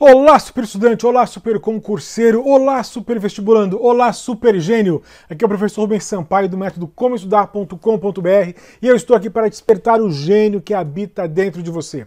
Olá, super estudante! Olá, super concurseiro! Olá, super vestibulando! Olá, super gênio! Aqui é o professor Rubens Sampaio do método comoestudar.com.br e eu estou aqui para despertar o gênio que habita dentro de você.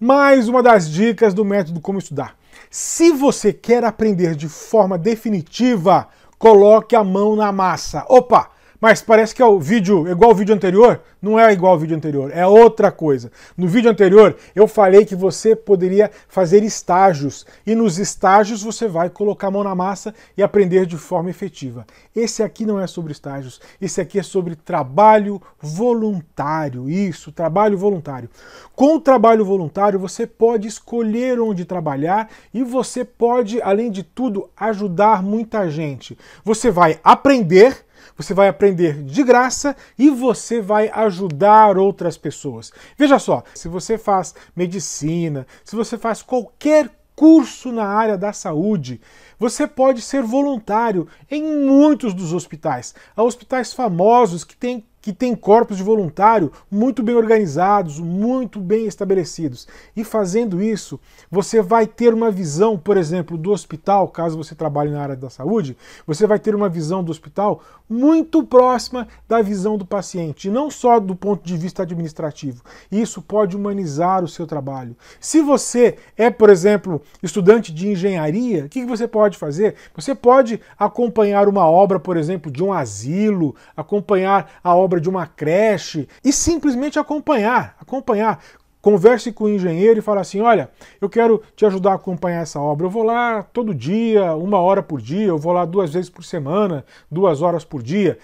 Mais uma das dicas do método Como Estudar. Se você quer aprender de forma definitiva, coloque a mão na massa. Opa! Mas parece que é o vídeo, igual ao vídeo anterior, não é igual ao vídeo anterior, é outra coisa. No vídeo anterior, eu falei que você poderia fazer estágios, e nos estágios você vai colocar a mão na massa e aprender de forma efetiva. Esse aqui não é sobre estágios, esse aqui é sobre trabalho voluntário. Isso, trabalho voluntário. Com o trabalho voluntário, você pode escolher onde trabalhar e você pode, além de tudo, ajudar muita gente. Você vai aprender você vai aprender de graça e você vai ajudar outras pessoas. Veja só, se você faz medicina, se você faz qualquer curso na área da saúde. Você pode ser voluntário em muitos dos hospitais. Há hospitais famosos que têm que tem corpos de voluntário muito bem organizados, muito bem estabelecidos. E fazendo isso, você vai ter uma visão, por exemplo, do hospital, caso você trabalhe na área da saúde, você vai ter uma visão do hospital muito próxima da visão do paciente, não só do ponto de vista administrativo. Isso pode humanizar o seu trabalho. Se você é, por exemplo, estudante de engenharia, o que você pode fazer? Você pode acompanhar uma obra, por exemplo, de um asilo, acompanhar a obra obra de uma creche e simplesmente acompanhar, acompanhar. Converse com o engenheiro e fala assim: olha, eu quero te ajudar a acompanhar essa obra. Eu vou lá todo dia, uma hora por dia, eu vou lá duas vezes por semana, duas horas por dia.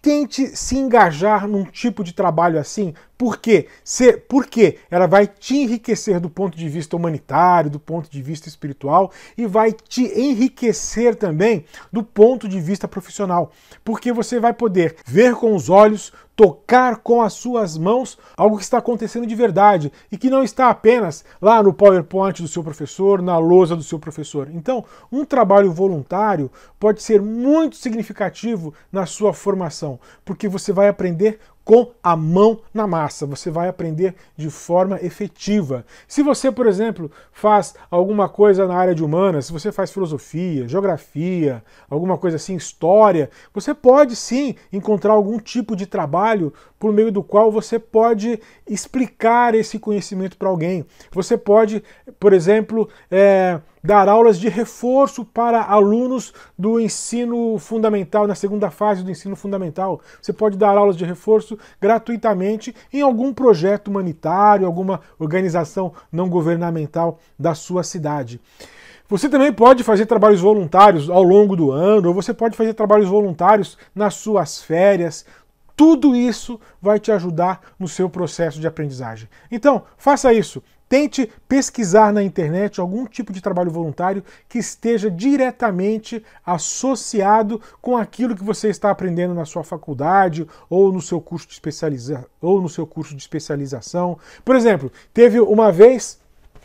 Tente se engajar num tipo de trabalho assim por quê? Se, porque ela vai te enriquecer do ponto de vista humanitário, do ponto de vista espiritual e vai te enriquecer também do ponto de vista profissional. Porque você vai poder ver com os olhos, tocar com as suas mãos algo que está acontecendo de verdade e que não está apenas lá no PowerPoint do seu professor, na lousa do seu professor. Então, um trabalho voluntário pode ser muito significativo na sua formação, porque você vai aprender com a mão na massa. Você vai aprender de forma efetiva. Se você, por exemplo, faz alguma coisa na área de humanas, se você faz filosofia, geografia, alguma coisa assim, história, você pode sim encontrar algum tipo de trabalho por meio do qual você pode explicar esse conhecimento para alguém. Você pode, por exemplo, é, dar aulas de reforço para alunos do ensino fundamental, na segunda fase do ensino fundamental. Você pode dar aulas de reforço gratuitamente em algum projeto humanitário, alguma organização não governamental da sua cidade. Você também pode fazer trabalhos voluntários ao longo do ano, ou você pode fazer trabalhos voluntários nas suas férias, tudo isso vai te ajudar no seu processo de aprendizagem. Então, faça isso. Tente pesquisar na internet algum tipo de trabalho voluntário que esteja diretamente associado com aquilo que você está aprendendo na sua faculdade ou no seu curso de especializa ou no seu curso de especialização. Por exemplo, teve uma vez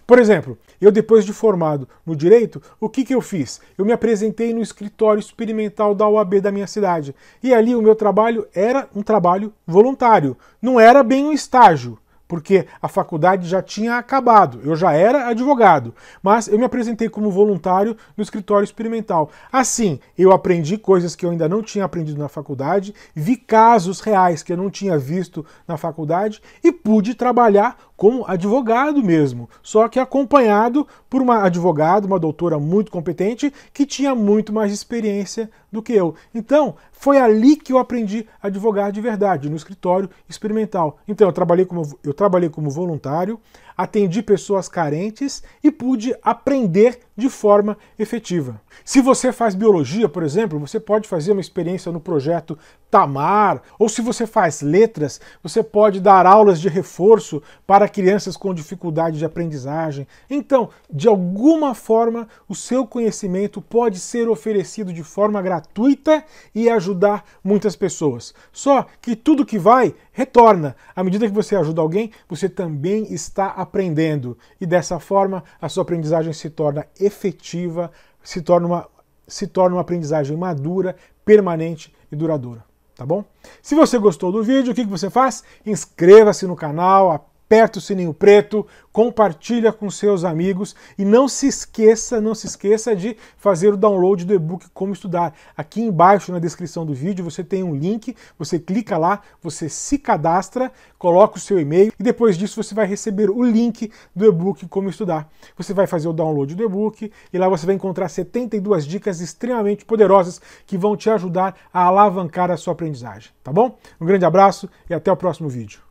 por exemplo, eu depois de formado no direito, o que, que eu fiz? Eu me apresentei no escritório experimental da UAB da minha cidade. E ali o meu trabalho era um trabalho voluntário, não era bem um estágio, porque a faculdade já tinha acabado, eu já era advogado, mas eu me apresentei como voluntário no escritório experimental. Assim, eu aprendi coisas que eu ainda não tinha aprendido na faculdade, vi casos reais que eu não tinha visto na faculdade e pude trabalhar como advogado mesmo, só que acompanhado por uma advogada, uma doutora muito competente, que tinha muito mais experiência do que eu. Então, foi ali que eu aprendi a advogar de verdade, no escritório experimental. Então, eu trabalhei como, eu trabalhei como voluntário, atendi pessoas carentes e pude aprender de forma efetiva. Se você faz biologia, por exemplo, você pode fazer uma experiência no projeto Tamar, ou se você faz letras, você pode dar aulas de reforço para crianças com dificuldade de aprendizagem. Então, de alguma forma, o seu conhecimento pode ser oferecido de forma gratuita e ajudar muitas pessoas. Só que tudo que vai retorna. À medida que você ajuda alguém, você também está aprendendo. E dessa forma, a sua aprendizagem se torna efetiva, se torna uma, se torna uma aprendizagem madura, permanente e duradoura. Tá bom? Se você gostou do vídeo, o que, que você faz? Inscreva-se no canal, aperta o sininho preto, compartilha com seus amigos e não se esqueça, não se esqueça de fazer o download do e-book Como Estudar. Aqui embaixo na descrição do vídeo você tem um link, você clica lá, você se cadastra, coloca o seu e-mail e depois disso você vai receber o link do e-book Como Estudar. Você vai fazer o download do e-book e lá você vai encontrar 72 dicas extremamente poderosas que vão te ajudar a alavancar a sua aprendizagem, tá bom? Um grande abraço e até o próximo vídeo.